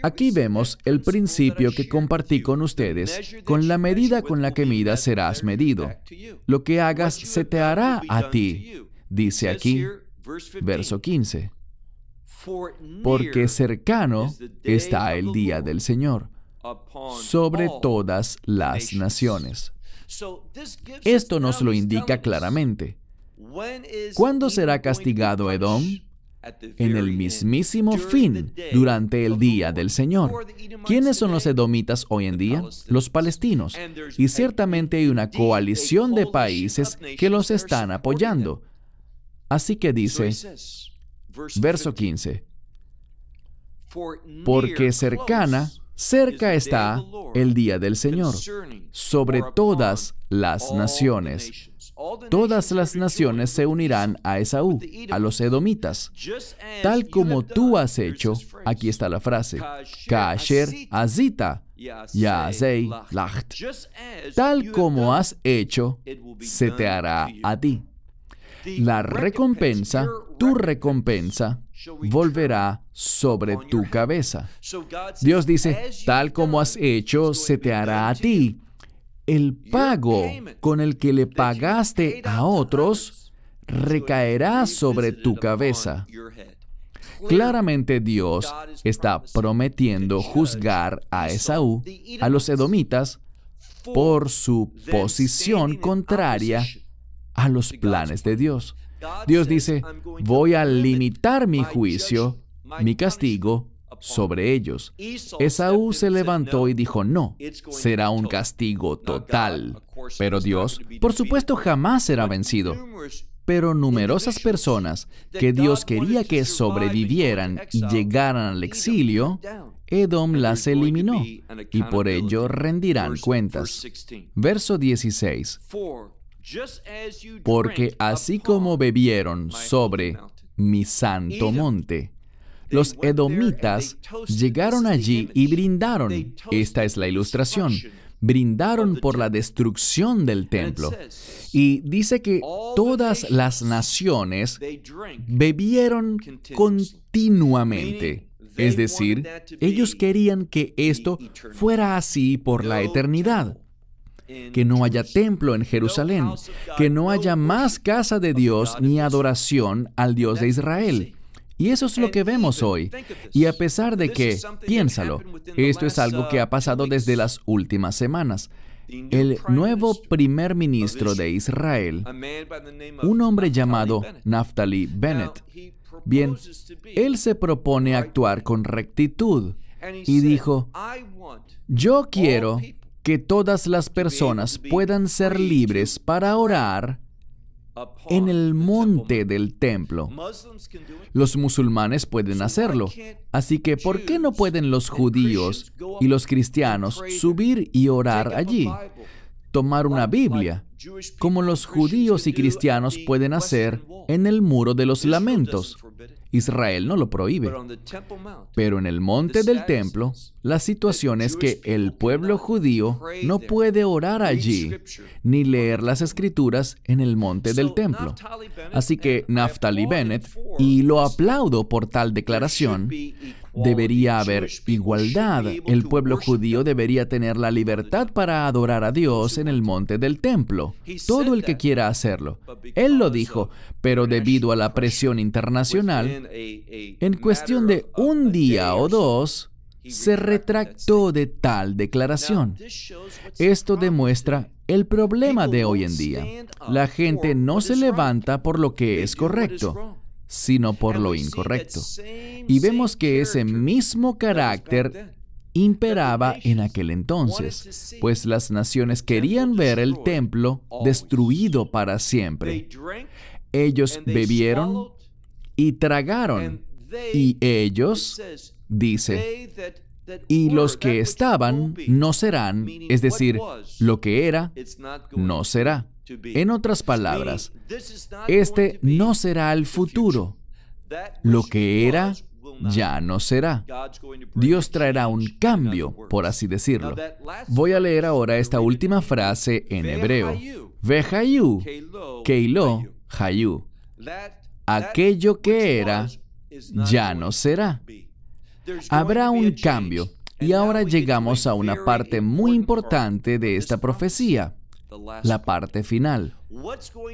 Aquí vemos el principio que compartí con ustedes. Con la medida con la que midas serás medido. Lo que hagas se te hará a ti, dice aquí, verso 15. Porque cercano está el día del Señor sobre todas las naciones. Esto nos lo indica claramente. ¿Cuándo será castigado Edom? en el mismísimo fin durante el día del Señor. ¿Quiénes son los edomitas hoy en día? Los palestinos. Y ciertamente hay una coalición de países que los están apoyando. Así que dice, verso 15, porque cercana, cerca está el día del Señor sobre todas las naciones. Todas las naciones se unirán a Esaú, a los edomitas. Tal como tú has hecho, aquí está la frase, Kaasher Azita, Yaasei Lacht. Tal como has hecho, se te hará a ti. La recompensa, tu recompensa, volverá sobre tu cabeza. Dios dice, tal como has hecho, se te hará a ti el pago con el que le pagaste a otros recaerá sobre tu cabeza. Claramente Dios está prometiendo juzgar a Esaú, a los edomitas, por su posición contraria a los planes de Dios. Dios dice, voy a limitar mi juicio, mi castigo, sobre ellos. Esaú se levantó y dijo, no, será un castigo total. Pero Dios, por supuesto, jamás será vencido. Pero numerosas personas que Dios quería que sobrevivieran y llegaran al exilio, Edom las eliminó y por ello rendirán cuentas. Verso 16. Porque así como bebieron sobre mi santo monte, los edomitas llegaron allí y brindaron. Esta es la ilustración. Brindaron por la destrucción del templo. Y dice que todas las naciones bebieron continuamente. Es decir, ellos querían que esto fuera así por la eternidad que no haya templo en Jerusalén, que no haya más casa de Dios ni adoración al Dios de Israel. Y eso es lo que vemos hoy. Y a pesar de que, piénsalo, esto es algo que ha pasado desde las últimas semanas. El nuevo primer ministro de Israel, un hombre llamado Naftali Bennett, bien, él se propone actuar con rectitud y dijo, yo quiero que todas las personas puedan ser libres para orar en el monte del templo. Los musulmanes pueden hacerlo. Así que, ¿por qué no pueden los judíos y los cristianos subir y orar allí? tomar una Biblia, como los judíos y cristianos pueden hacer en el muro de los lamentos. Israel no lo prohíbe. Pero en el monte del templo, la situación es que el pueblo judío no puede orar allí, ni leer las escrituras en el monte del templo. Así que Naftali Bennett, y lo aplaudo por tal declaración, Debería haber igualdad. El pueblo judío debería tener la libertad para adorar a Dios en el monte del templo. Todo el que quiera hacerlo. Él lo dijo, pero debido a la presión internacional, en cuestión de un día o dos, se retractó de tal declaración. Esto demuestra el problema de hoy en día. La gente no se levanta por lo que es correcto sino por lo incorrecto. Y vemos que ese mismo carácter imperaba en aquel entonces, pues las naciones querían ver el templo destruido para siempre. Ellos bebieron y tragaron, y ellos, dice, y los que estaban no serán, es decir, lo que era, no será. En otras palabras, este no será el futuro. Lo que era ya no será. Dios traerá un cambio, por así decirlo. Voy a leer ahora esta última frase en hebreo. Vehayu, Keilo, Hayu. Aquello que era, ya no será. Habrá un cambio. Y ahora llegamos a una parte muy importante de esta profecía la parte final.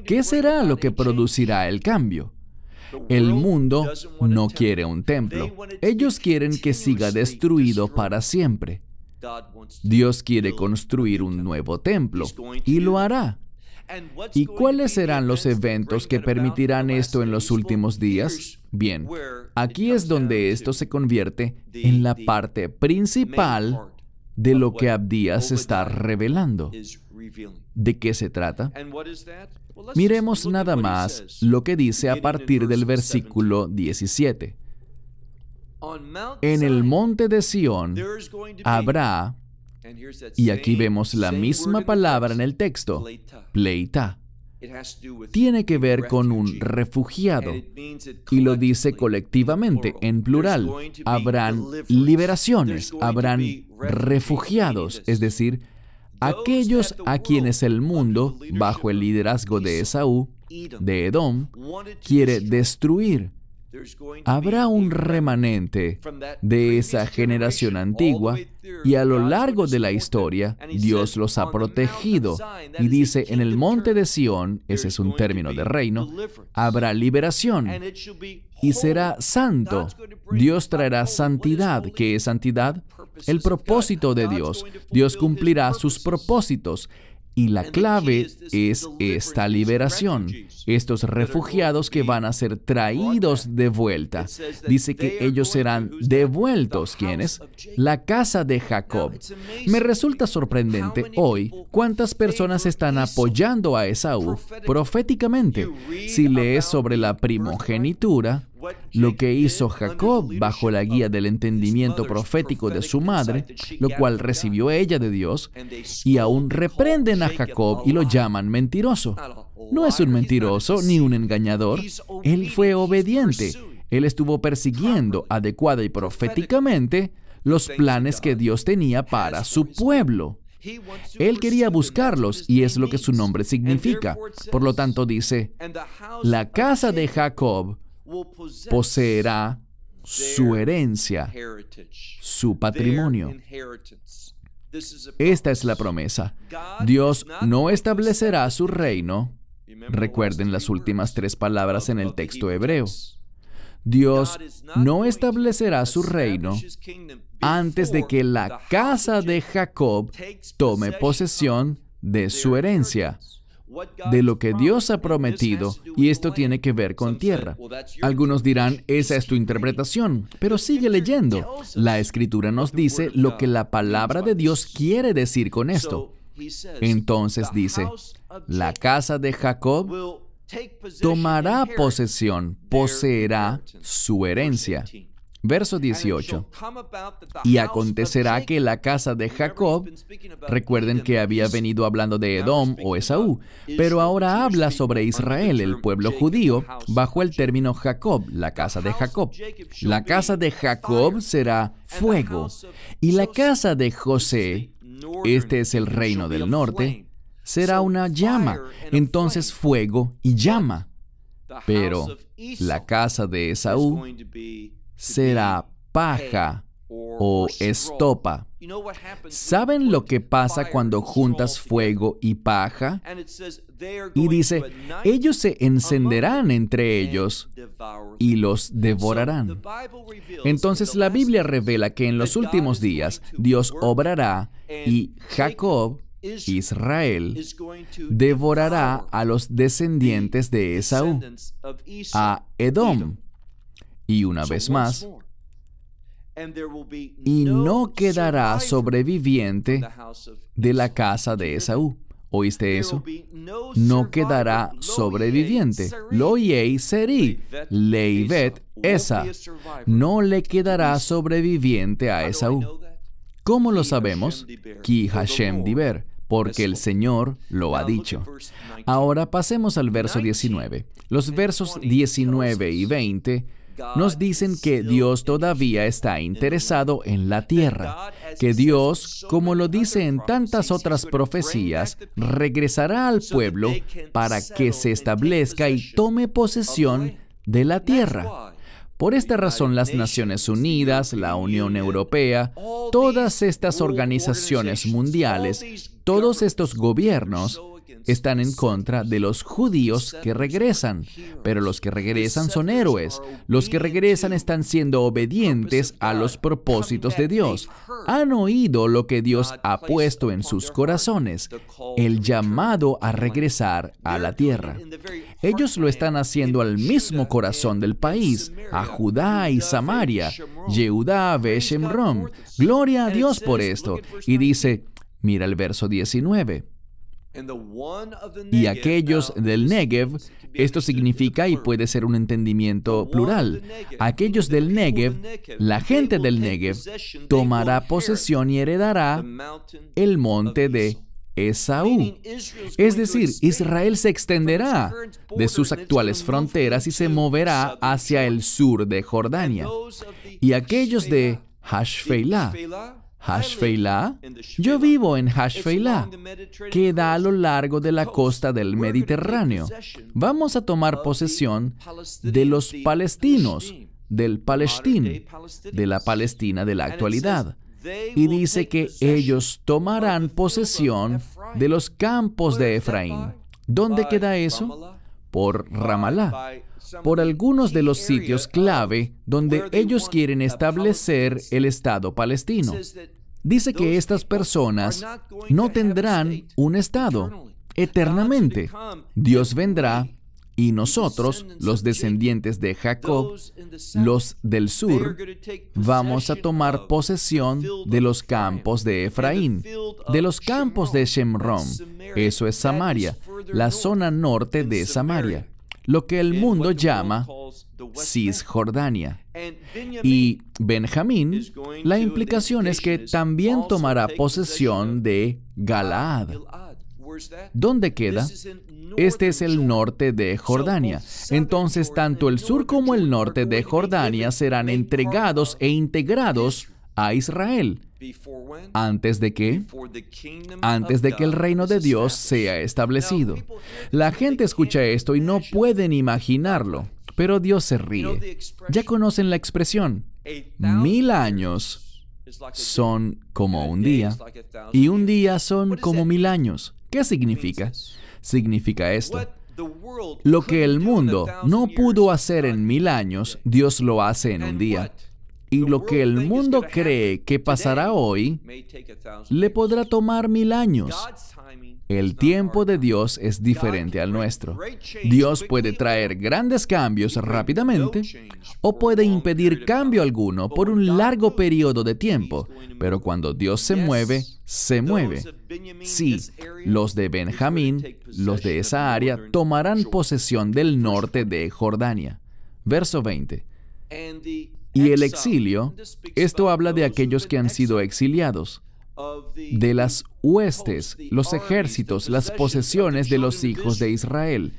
¿Qué será lo que producirá el cambio? El mundo no quiere un templo. Ellos quieren que siga destruido para siempre. Dios quiere construir un nuevo templo y lo hará. ¿Y cuáles serán los eventos que permitirán esto en los últimos días? Bien, aquí es donde esto se convierte en la parte principal de lo que Abdías está revelando. ¿De qué se trata? Miremos nada más lo que dice a partir del versículo 17. En el monte de Sión habrá, y aquí vemos la misma palabra en el texto, pleita. Tiene que ver con un refugiado y lo dice colectivamente, en plural. Habrán liberaciones, habrán refugiados, es decir, aquellos a quienes el mundo, bajo el liderazgo de Esaú, de Edom, quiere destruir. Habrá un remanente de esa generación antigua y a lo largo de la historia Dios los ha protegido y dice en el monte de Sión, ese es un término de reino, habrá liberación y será santo. Dios traerá santidad. ¿Qué es santidad? El propósito de Dios. Dios cumplirá sus propósitos. Y la clave es esta liberación, estos refugiados que van a ser traídos de vuelta. Dice que ellos serán devueltos, ¿quiénes? La casa de Jacob. Me resulta sorprendente hoy cuántas personas están apoyando a Esaú proféticamente. Si lees sobre la primogenitura, lo que hizo Jacob bajo la guía del entendimiento profético de su madre, lo cual recibió ella de Dios, y aún reprenden a Jacob y lo llaman mentiroso. No es un mentiroso ni un engañador. Él fue obediente. Él estuvo persiguiendo adecuada y proféticamente los planes que Dios tenía para su pueblo. Él quería buscarlos y es lo que su nombre significa. Por lo tanto dice, la casa de Jacob poseerá su herencia, su patrimonio. Esta es la promesa. Dios no establecerá su reino. Recuerden las últimas tres palabras en el texto hebreo. Dios no establecerá su reino antes de que la casa de Jacob tome posesión de su herencia, de lo que Dios ha prometido y esto tiene que ver con tierra. Algunos dirán, esa es tu interpretación, pero sigue leyendo. La escritura nos dice lo que la palabra de Dios quiere decir con esto. Entonces dice, la casa de Jacob tomará posesión, poseerá su herencia. Verso 18. Y acontecerá que la casa de Jacob, recuerden que había venido hablando de Edom o Esaú, pero ahora habla sobre Israel, el pueblo judío, bajo el término Jacob, la casa de Jacob. La casa de Jacob será fuego, y la casa de José, este es el reino del norte, será una llama, entonces fuego y llama. Pero la casa de Esaú será paja o estopa. ¿Saben lo que pasa cuando juntas fuego y paja? Y dice, ellos se encenderán entre ellos y los devorarán. Entonces la Biblia revela que en los últimos días Dios obrará y Jacob, Israel, devorará a los descendientes de Esaú, a Edom y una vez más, y no quedará sobreviviente de la casa de Esaú. ¿Oíste eso? No quedará sobreviviente. lo seri, leivet esa. No le quedará sobreviviente a Esaú. ¿Cómo lo sabemos? Ki Hashem diber, porque el Señor lo ha dicho. Ahora pasemos al verso 19. Los versos 19 y 20 nos dicen que Dios todavía está interesado en la tierra, que Dios, como lo dice en tantas otras profecías, regresará al pueblo para que se establezca y tome posesión de la tierra. Por esta razón las Naciones Unidas, la Unión Europea, todas estas organizaciones mundiales, todos estos gobiernos, están en contra de los judíos que regresan. Pero los que regresan son héroes. Los que regresan están siendo obedientes a los propósitos de Dios. Han oído lo que Dios ha puesto en sus corazones, el llamado a regresar a la tierra. Ellos lo están haciendo al mismo corazón del país, a Judá y Samaria, Yehudá, Beshemrom. Gloria a Dios por esto. Y dice, mira el verso 19 y aquellos del Negev, esto significa y puede ser un entendimiento plural, aquellos del Negev, la gente del Negev, tomará posesión y heredará el monte de Esaú. Es decir, Israel se extenderá de sus actuales fronteras y se moverá hacia el sur de Jordania. Y aquellos de Hashfeilah, Hashfeilah? Yo vivo en Hashfeilah, queda a lo largo de la costa del Mediterráneo. Vamos a tomar posesión de los palestinos, del Palestín, de la Palestina de la actualidad. Y dice que ellos tomarán posesión de los campos de Efraín. ¿Dónde queda eso? Por Ramalá por algunos de los sitios clave donde ellos quieren establecer el Estado palestino. Dice que estas personas no tendrán un Estado eternamente. Dios vendrá y nosotros, los descendientes de Jacob, los del sur, vamos a tomar posesión de los campos de Efraín, de los campos de Shemrom, eso es Samaria, la zona norte de Samaria lo que el mundo llama Cisjordania. Y Benjamín, la implicación es que también tomará posesión de Galaad. ¿Dónde queda? Este es el norte de Jordania. Entonces tanto el sur como el norte de Jordania serán entregados e integrados a Israel. ¿Antes de que Antes de que el reino de Dios sea establecido. La gente escucha esto y no pueden imaginarlo, pero Dios se ríe. Ya conocen la expresión. Mil años son como un día y un día son como mil años. ¿Qué significa? Significa esto. Lo que el mundo no pudo hacer en mil años, Dios lo hace en un día. Y lo que el mundo cree que pasará hoy le podrá tomar mil años. El tiempo de Dios es diferente al nuestro. Dios puede traer grandes cambios rápidamente o puede impedir cambio alguno por un largo periodo de tiempo, pero cuando Dios se mueve, se mueve. Sí, los de Benjamín, los de esa área, tomarán posesión del norte de Jordania. Verso 20. Y el exilio, esto habla de aquellos que han sido exiliados, de las huestes, los ejércitos, las posesiones de los hijos de Israel.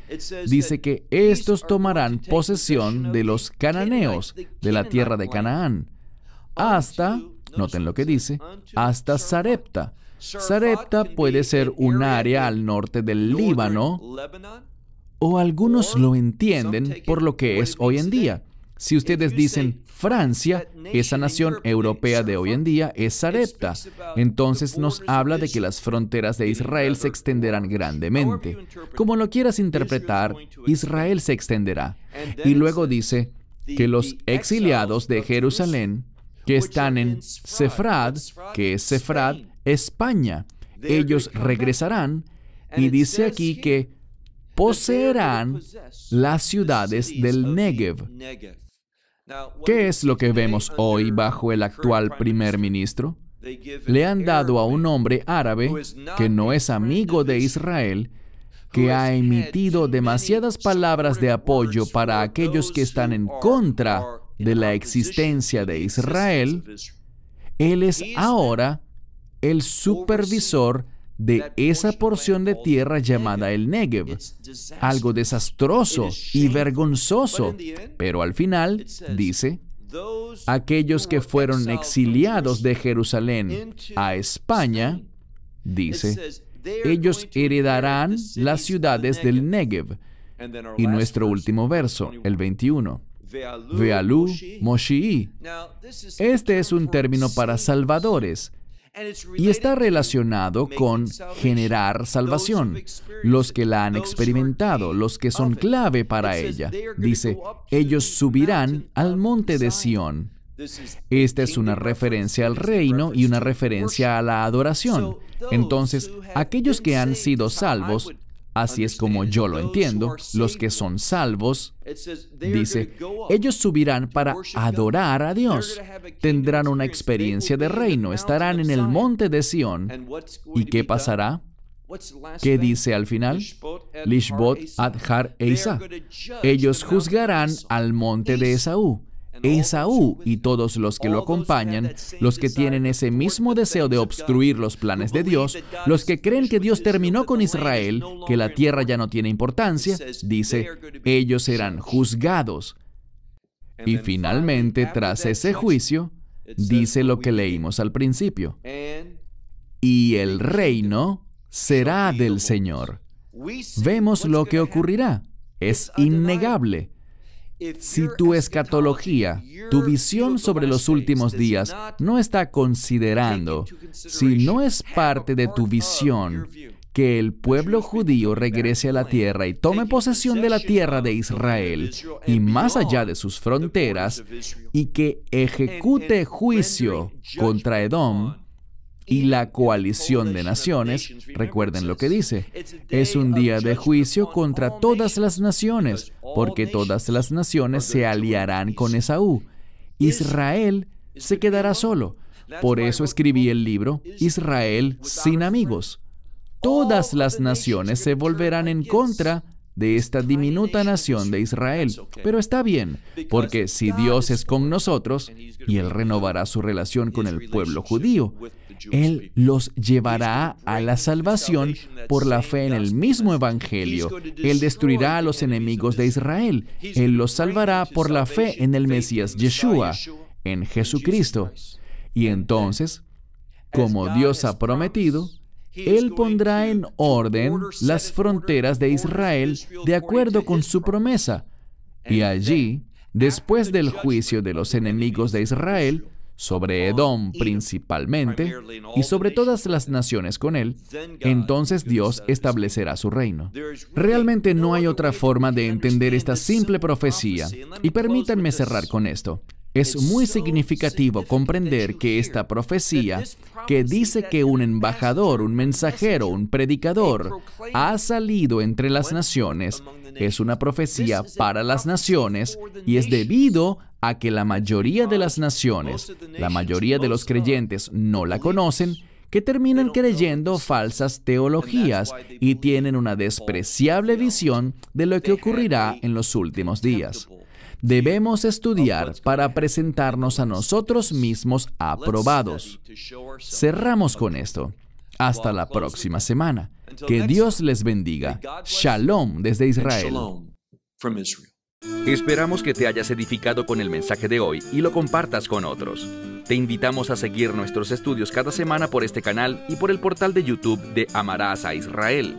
Dice que estos tomarán posesión de los cananeos, de la tierra de Canaán, hasta, noten lo que dice, hasta Sarepta. Sarepta puede ser un área al norte del Líbano, o algunos lo entienden por lo que es hoy en día. Si ustedes dicen Francia, esa nación europea de hoy en día es Sarepta, entonces nos habla de que las fronteras de Israel se extenderán grandemente. Como lo quieras interpretar, Israel se extenderá. Y luego dice que los exiliados de Jerusalén, que están en Sefrad, que es Sefrad, España, ellos regresarán y dice aquí que poseerán las ciudades del Negev. ¿Qué es lo que vemos hoy bajo el actual primer ministro? Le han dado a un hombre árabe que no es amigo de Israel, que ha emitido demasiadas palabras de apoyo para aquellos que están en contra de la existencia de Israel, él es ahora el supervisor de esa porción de tierra llamada el Negev. Algo desastroso y vergonzoso. Pero al final dice, aquellos que fueron exiliados de Jerusalén a España, dice, ellos heredarán las ciudades del Negev. Y nuestro último verso, el 21. Vealú Moshi'i. Este es un término para salvadores, y está relacionado con generar salvación, los que la han experimentado, los que son clave para ella. Dice, ellos subirán al monte de Sión. Esta es una referencia al reino y una referencia a la adoración. Entonces, aquellos que han sido salvos Así es como yo lo entiendo. Los que son salvos, dice, ellos subirán para adorar a Dios. Tendrán una experiencia de reino, estarán en el monte de Sión. ¿Y qué pasará? ¿Qué dice al final? Lishbot, Adhar Eisa. Ellos juzgarán al monte de Esaú. Esaú y todos los que lo acompañan, los que tienen ese mismo deseo de obstruir los planes de Dios, los que creen que Dios terminó con Israel, que la tierra ya no tiene importancia, dice, ellos serán juzgados. Y finalmente, tras ese juicio, dice lo que leímos al principio. Y el reino será del Señor. Vemos lo que ocurrirá. Es innegable. Si tu escatología, tu visión sobre los últimos días no está considerando, si no es parte de tu visión, que el pueblo judío regrese a la tierra y tome posesión de la tierra de Israel y más allá de sus fronteras, y que ejecute juicio contra Edom, y la coalición de naciones, recuerden lo que dice, es un día de juicio contra todas las naciones, porque todas las naciones se aliarán con Esaú. Israel se quedará solo. Por eso escribí el libro Israel sin amigos. Todas las naciones se volverán en contra de esta diminuta nación de Israel. Pero está bien, porque si Dios es con nosotros, y Él renovará su relación con el pueblo judío, Él los llevará a la salvación por la fe en el mismo Evangelio. Él destruirá a los enemigos de Israel. Él los salvará por la fe en el Mesías Yeshua, en Jesucristo. Y entonces, como Dios ha prometido, él pondrá en orden las fronteras de Israel de acuerdo con su promesa. Y allí, después del juicio de los enemigos de Israel, sobre Edom principalmente, y sobre todas las naciones con él, entonces Dios establecerá su reino. Realmente no hay otra forma de entender esta simple profecía, y permítanme cerrar con esto. Es muy significativo comprender que esta profecía, que dice que un embajador, un mensajero, un predicador, ha salido entre las naciones, es una profecía para las naciones y es debido a que la mayoría de las naciones, la mayoría de los creyentes no la conocen, que terminan creyendo falsas teologías y tienen una despreciable visión de lo que ocurrirá en los últimos días debemos estudiar para presentarnos a nosotros mismos aprobados. Cerramos con esto. Hasta la próxima semana. Que Dios les bendiga. Shalom desde Israel. Esperamos que te hayas edificado con el mensaje de hoy y lo compartas con otros. Te invitamos a seguir nuestros estudios cada semana por este canal y por el portal de YouTube de Amarás a Israel.